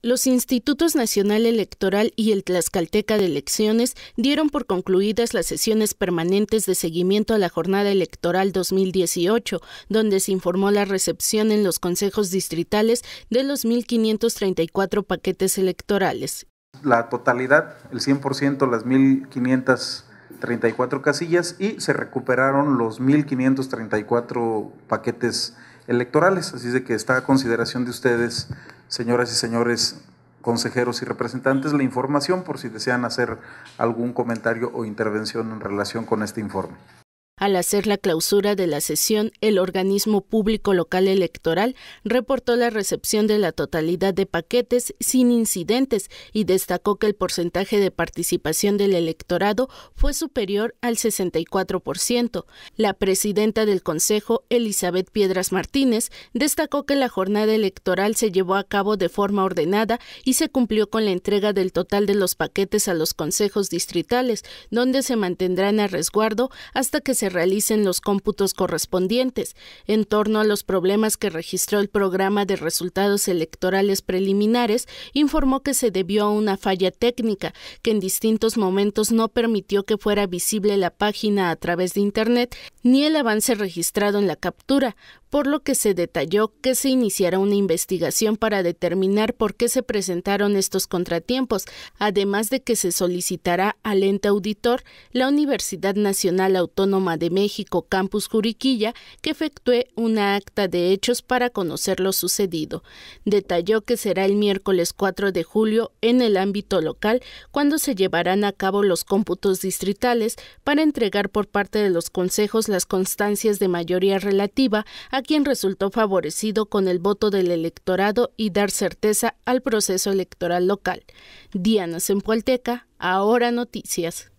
Los Institutos Nacional Electoral y el Tlaxcalteca de Elecciones dieron por concluidas las sesiones permanentes de seguimiento a la jornada electoral 2018, donde se informó la recepción en los consejos distritales de los 1.534 paquetes electorales. La totalidad, el 100%, las 1.534 casillas y se recuperaron los 1.534 paquetes electorales. Así de que está a consideración de ustedes señoras y señores consejeros y representantes la información por si desean hacer algún comentario o intervención en relación con este informe. Al hacer la clausura de la sesión, el organismo público local electoral reportó la recepción de la totalidad de paquetes sin incidentes y destacó que el porcentaje de participación del electorado fue superior al 64%. La presidenta del Consejo, Elizabeth Piedras Martínez, destacó que la jornada electoral se llevó a cabo de forma ordenada y se cumplió con la entrega del total de los paquetes a los consejos distritales, donde se mantendrán a resguardo hasta que se realicen los cómputos correspondientes en torno a los problemas que registró el programa de resultados electorales preliminares, informó que se debió a una falla técnica que en distintos momentos no permitió que fuera visible la página a través de Internet ni el avance registrado en la captura, por lo que se detalló que se iniciará una investigación para determinar por qué se presentaron estos contratiempos, además de que se solicitará al ente auditor, la Universidad Nacional Autónoma de México Campus Juriquilla que efectué una acta de hechos para conocer lo sucedido. Detalló que será el miércoles 4 de julio en el ámbito local cuando se llevarán a cabo los cómputos distritales para entregar por parte de los consejos las constancias de mayoría relativa a quien resultó favorecido con el voto del electorado y dar certeza al proceso electoral local. Diana Sempualteca, Ahora Noticias.